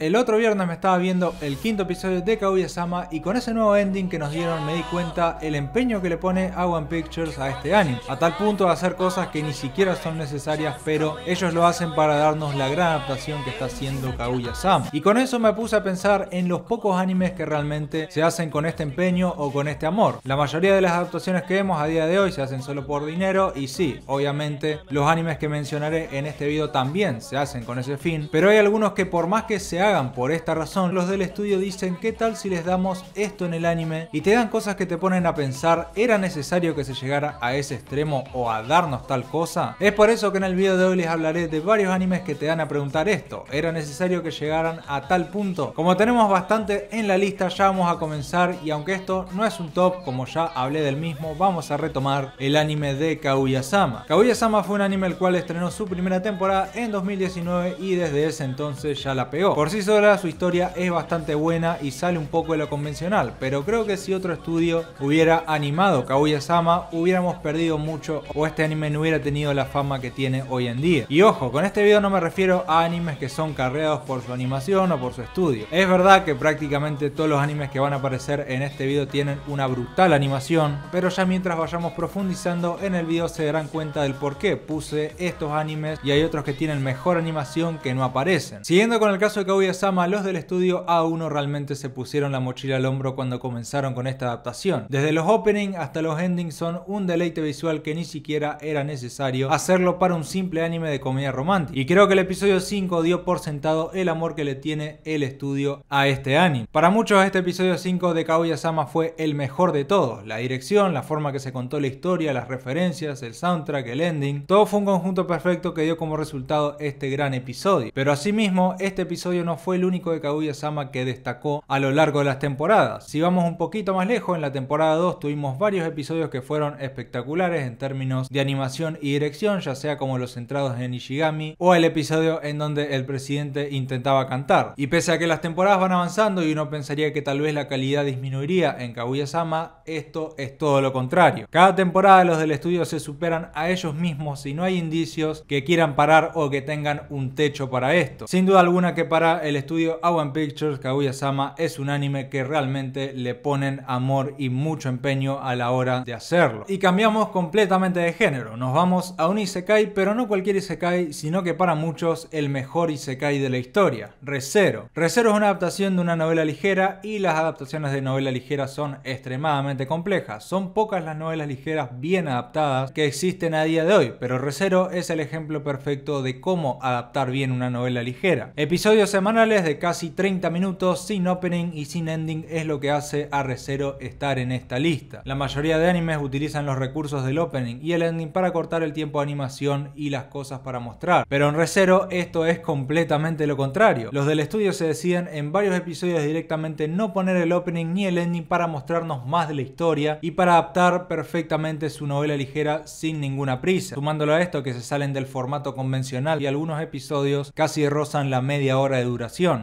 El otro viernes me estaba viendo el quinto episodio de Kaguya-sama y con ese nuevo ending que nos dieron me di cuenta el empeño que le pone a One Pictures a este anime, a tal punto de hacer cosas que ni siquiera son necesarias, pero ellos lo hacen para darnos la gran adaptación que está haciendo Kaguya-sama. Y con eso me puse a pensar en los pocos animes que realmente se hacen con este empeño o con este amor. La mayoría de las adaptaciones que vemos a día de hoy se hacen solo por dinero y sí, obviamente los animes que mencionaré en este video también se hacen con ese fin, pero hay algunos que por más que se por esta razón, los del estudio dicen qué tal si les damos esto en el anime y te dan cosas que te ponen a pensar, ¿era necesario que se llegara a ese extremo o a darnos tal cosa? Es por eso que en el video de hoy les hablaré de varios animes que te dan a preguntar esto, ¿era necesario que llegaran a tal punto? Como tenemos bastante en la lista ya vamos a comenzar y aunque esto no es un top, como ya hablé del mismo, vamos a retomar el anime de Kaguya-sama. sama fue un anime el cual estrenó su primera temporada en 2019 y desde ese entonces ya la pegó. Por si sí sola su historia es bastante buena y sale un poco de lo convencional, pero creo que si otro estudio hubiera animado Kaguya-sama, hubiéramos perdido mucho o este anime no hubiera tenido la fama que tiene hoy en día. Y ojo, con este video no me refiero a animes que son carreados por su animación o por su estudio. Es verdad que prácticamente todos los animes que van a aparecer en este video tienen una brutal animación, pero ya mientras vayamos profundizando en el video se darán cuenta del por qué puse estos animes y hay otros que tienen mejor animación que no aparecen. Siguiendo con el caso de Kaguya Sama, los del estudio A1 realmente se pusieron la mochila al hombro cuando comenzaron con esta adaptación. Desde los openings hasta los endings son un deleite visual que ni siquiera era necesario hacerlo para un simple anime de comedia romántica. Y creo que el episodio 5 dio por sentado el amor que le tiene el estudio a este anime. Para muchos este episodio 5 de Kaguya-sama fue el mejor de todos. La dirección, la forma que se contó la historia, las referencias, el soundtrack, el ending. Todo fue un conjunto perfecto que dio como resultado este gran episodio. Pero asimismo, este episodio no fue el único de Kaguya-sama que destacó a lo largo de las temporadas. Si vamos un poquito más lejos, en la temporada 2 tuvimos varios episodios que fueron espectaculares en términos de animación y dirección, ya sea como los centrados en Ishigami o el episodio en donde el presidente intentaba cantar. Y pese a que las temporadas van avanzando y uno pensaría que tal vez la calidad disminuiría en Kaguya-sama, esto es todo lo contrario. Cada temporada los del estudio se superan a ellos mismos y no hay indicios que quieran parar o que tengan un techo para esto. Sin duda alguna que para el estudio Awan Pictures, Kaguya-sama es un anime que realmente le ponen amor y mucho empeño a la hora de hacerlo. Y cambiamos completamente de género, nos vamos a un isekai, pero no cualquier isekai, sino que para muchos el mejor isekai de la historia, Recero. Resero es una adaptación de una novela ligera y las adaptaciones de novela ligera son extremadamente complejas. Son pocas las novelas ligeras bien adaptadas que existen a día de hoy, pero Recero es el ejemplo perfecto de cómo adaptar bien una novela ligera. Episodio semanales de casi 30 minutos sin opening y sin ending es lo que hace a Recero estar en esta lista. La mayoría de animes utilizan los recursos del opening y el ending para cortar el tiempo de animación y las cosas para mostrar. Pero en Recero esto es completamente lo contrario. Los del estudio se deciden en varios episodios directamente no poner el opening ni el ending para mostrarnos más de la historia y para adaptar perfectamente su novela ligera sin ninguna prisa. Sumándolo a esto que se salen del formato convencional y algunos episodios casi rozan la media hora de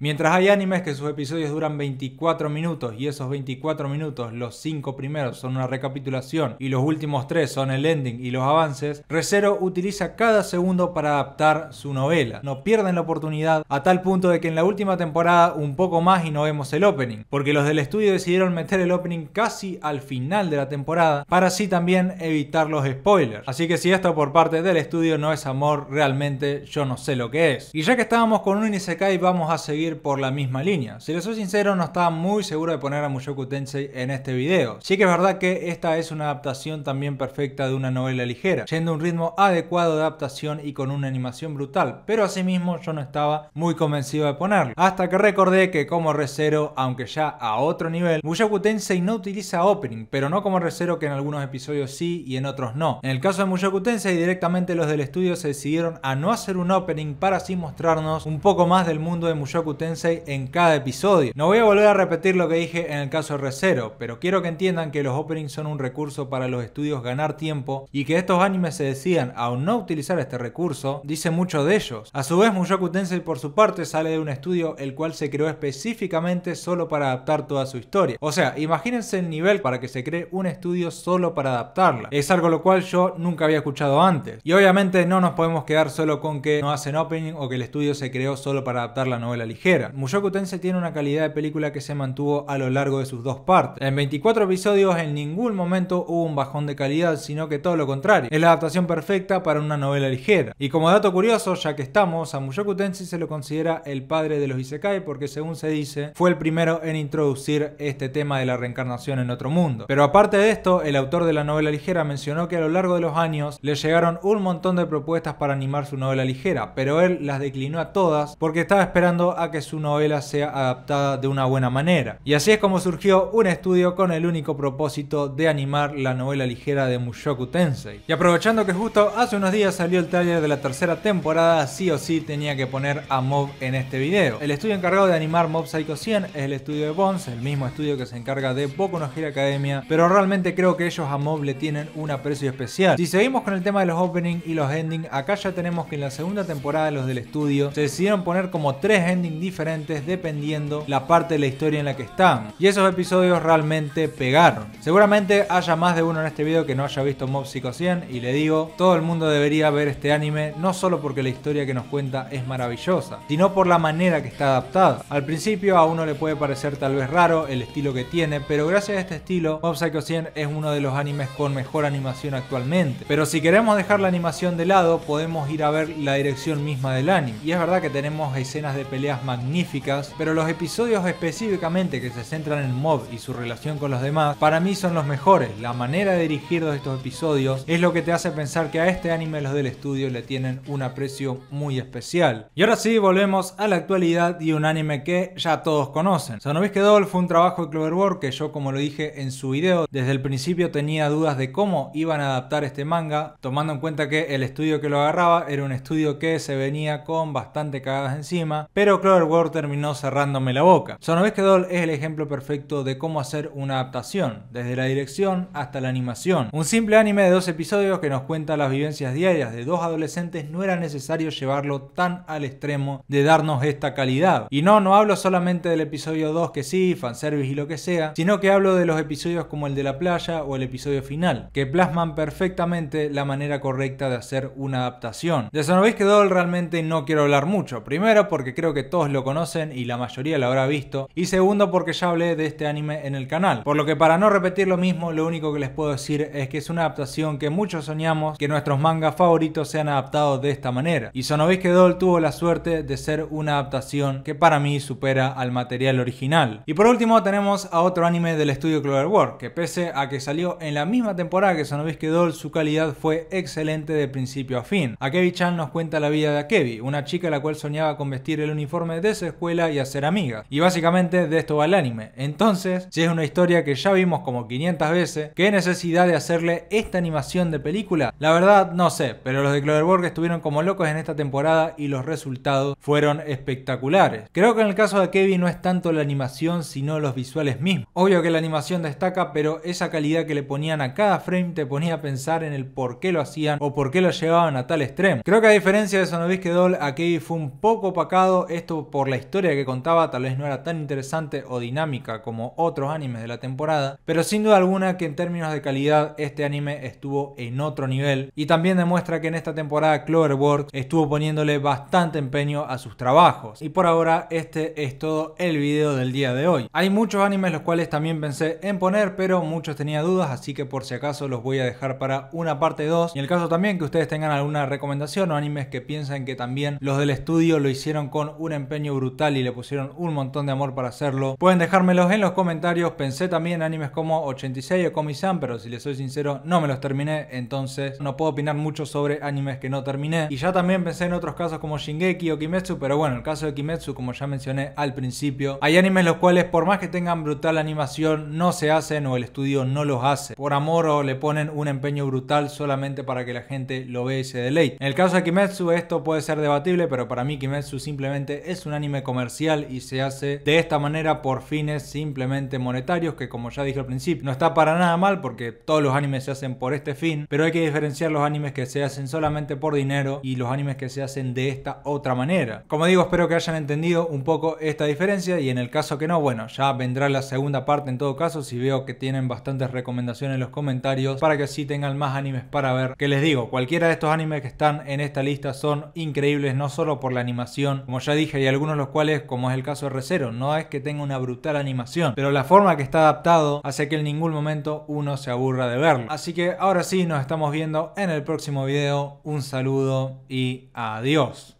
Mientras hay animes que sus episodios duran 24 minutos y esos 24 minutos, los 5 primeros son una recapitulación y los últimos 3 son el ending y los avances, Recero utiliza cada segundo para adaptar su novela. No pierden la oportunidad a tal punto de que en la última temporada un poco más y no vemos el opening, porque los del estudio decidieron meter el opening casi al final de la temporada para así también evitar los spoilers. Así que si esto por parte del estudio no es amor, realmente yo no sé lo que es. Y ya que estábamos con un Isekai vamos a seguir por la misma línea. Si les soy sincero, no estaba muy seguro de poner a Mushoku Tensei en este video. Sí que es verdad que esta es una adaptación también perfecta de una novela ligera, yendo un ritmo adecuado de adaptación y con una animación brutal, pero asimismo yo no estaba muy convencido de ponerlo. Hasta que recordé que como Recero, aunque ya a otro nivel, Mushoku Tensei no utiliza opening, pero no como Recero que en algunos episodios sí y en otros no. En el caso de Mushoku Tensei, directamente los del estudio se decidieron a no hacer un opening para así mostrarnos un poco más del mundo de Mushoku Tensei en cada episodio. No voy a volver a repetir lo que dije en el caso de Recero, pero quiero que entiendan que los openings son un recurso para los estudios ganar tiempo y que estos animes se decían a no utilizar este recurso, dice mucho de ellos. A su vez, Mushoku Tensei por su parte sale de un estudio el cual se creó específicamente solo para adaptar toda su historia. O sea, imagínense el nivel para que se cree un estudio solo para adaptarla. Es algo lo cual yo nunca había escuchado antes. Y obviamente no nos podemos quedar solo con que no hacen opening o que el estudio se creó solo para adaptarla novela ligera. Mushoku Tensei tiene una calidad de película que se mantuvo a lo largo de sus dos partes. En 24 episodios en ningún momento hubo un bajón de calidad, sino que todo lo contrario. Es la adaptación perfecta para una novela ligera. Y como dato curioso, ya que estamos, a Mushoku Tensei se lo considera el padre de los Isekai porque según se dice, fue el primero en introducir este tema de la reencarnación en otro mundo. Pero aparte de esto, el autor de la novela ligera mencionó que a lo largo de los años le llegaron un montón de propuestas para animar su novela ligera, pero él las declinó a todas porque estaba esperando a que su novela sea adaptada de una buena manera. Y así es como surgió un estudio con el único propósito de animar la novela ligera de Mushoku Tensei. Y aprovechando que justo hace unos días salió el tráiler de la tercera temporada, sí o sí tenía que poner a Mob en este video. El estudio encargado de animar Mob Psycho 100 es el estudio de Bones, el mismo estudio que se encarga de Boku no Hero Academia, pero realmente creo que ellos a Mob le tienen un aprecio especial. Si seguimos con el tema de los openings y los endings, acá ya tenemos que en la segunda temporada los del estudio se decidieron poner como tres Ending endings diferentes dependiendo la parte de la historia en la que están. Y esos episodios realmente pegaron. Seguramente haya más de uno en este video que no haya visto Mob Psycho 100 y le digo, todo el mundo debería ver este anime no solo porque la historia que nos cuenta es maravillosa, sino por la manera que está adaptada. Al principio a uno le puede parecer tal vez raro el estilo que tiene, pero gracias a este estilo, Mob Psycho 100 es uno de los animes con mejor animación actualmente. Pero si queremos dejar la animación de lado, podemos ir a ver la dirección misma del anime. Y es verdad que tenemos escenas de peleas magníficas, pero los episodios específicamente que se centran en Mob y su relación con los demás, para mí son los mejores. La manera de dirigir estos episodios es lo que te hace pensar que a este anime los del estudio le tienen un aprecio muy especial. Y ahora sí, volvemos a la actualidad y un anime que ya todos conocen. Sonobisque Doll fue un trabajo de Cloverboard que yo, como lo dije en su video, desde el principio tenía dudas de cómo iban a adaptar este manga, tomando en cuenta que el estudio que lo agarraba era un estudio que se venía con bastante cagadas encima pero War terminó cerrándome la boca. Sonobisquedol Doll es el ejemplo perfecto de cómo hacer una adaptación, desde la dirección hasta la animación. Un simple anime de dos episodios que nos cuenta las vivencias diarias de dos adolescentes no era necesario llevarlo tan al extremo de darnos esta calidad. Y no, no hablo solamente del episodio 2 que sí, fanservice y lo que sea, sino que hablo de los episodios como el de la playa o el episodio final, que plasman perfectamente la manera correcta de hacer una adaptación. De Sonobisquedol Doll realmente no quiero hablar mucho, primero porque creo que todos lo conocen y la mayoría lo habrá visto. Y segundo porque ya hablé de este anime en el canal. Por lo que para no repetir lo mismo, lo único que les puedo decir es que es una adaptación que muchos soñamos que nuestros mangas favoritos sean adaptados de esta manera. Y Sonovisque Doll tuvo la suerte de ser una adaptación que para mí supera al material original. Y por último tenemos a otro anime del estudio Cloverworks, que pese a que salió en la misma temporada que Sonovisque Doll, su calidad fue excelente de principio a fin. Akebi-chan nos cuenta la vida de Akebi, una chica la cual soñaba con vestir el el uniforme de su escuela y hacer amigas. Y básicamente de esto va el anime. Entonces, si es una historia que ya vimos como 500 veces, ¿qué necesidad de hacerle esta animación de película? La verdad no sé, pero los de Cloverborg estuvieron como locos en esta temporada y los resultados fueron espectaculares. Creo que en el caso de Kevin no es tanto la animación sino los visuales mismos. Obvio que la animación destaca, pero esa calidad que le ponían a cada frame te ponía a pensar en el por qué lo hacían o por qué lo llevaban a tal extremo. Creo que a diferencia de Sonovisque Doll, a Kevin fue un poco opacado esto por la historia que contaba tal vez no era tan interesante o dinámica como otros animes de la temporada, pero sin duda alguna que en términos de calidad este anime estuvo en otro nivel y también demuestra que en esta temporada Cloverworks estuvo poniéndole bastante empeño a sus trabajos. Y por ahora este es todo el video del día de hoy. Hay muchos animes los cuales también pensé en poner, pero muchos tenía dudas, así que por si acaso los voy a dejar para una parte 2. Y en el caso también que ustedes tengan alguna recomendación o animes que piensen que también los del estudio lo hicieron con un empeño brutal y le pusieron un montón de amor para hacerlo. Pueden dejármelos en los comentarios. Pensé también en animes como 86 o komi pero si les soy sincero, no me los terminé, entonces no puedo opinar mucho sobre animes que no terminé. Y ya también pensé en otros casos como Shingeki o Kimetsu, pero bueno, el caso de Kimetsu, como ya mencioné al principio, hay animes los cuales por más que tengan brutal animación, no se hacen o el estudio no los hace. Por amor o le ponen un empeño brutal solamente para que la gente lo vea y se deleite. En el caso de Kimetsu esto puede ser debatible, pero para mí Kimetsu simplemente es un anime comercial y se hace de esta manera por fines simplemente monetarios, que como ya dije al principio, no está para nada mal porque todos los animes se hacen por este fin, pero hay que diferenciar los animes que se hacen solamente por dinero y los animes que se hacen de esta otra manera. Como digo, espero que hayan entendido un poco esta diferencia y en el caso que no, bueno, ya vendrá la segunda parte en todo caso si veo que tienen bastantes recomendaciones en los comentarios para que así tengan más animes para ver. Que les digo, cualquiera de estos animes que están en esta lista son increíbles no solo por la animación, como ya ya dije, y algunos los cuales, como es el caso de Recero, no es que tenga una brutal animación, pero la forma que está adaptado hace que en ningún momento uno se aburra de verlo. Así que ahora sí, nos estamos viendo en el próximo video. Un saludo y adiós.